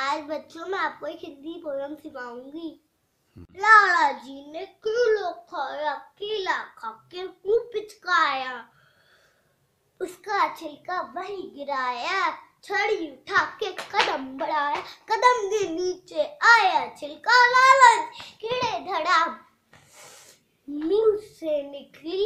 आज बच्चों मैं आपको एक हिंदी पोयम सिखाऊंगी हम्म। लाला जी ने किलो खाया केला खा के मुंह पिचकाया उसका छिलका वही गिराया छड़ी उठा के कदम बढ़ाया कदम के नीचे आया छिलका लाला कीड़े धड़ा मुंह से निकली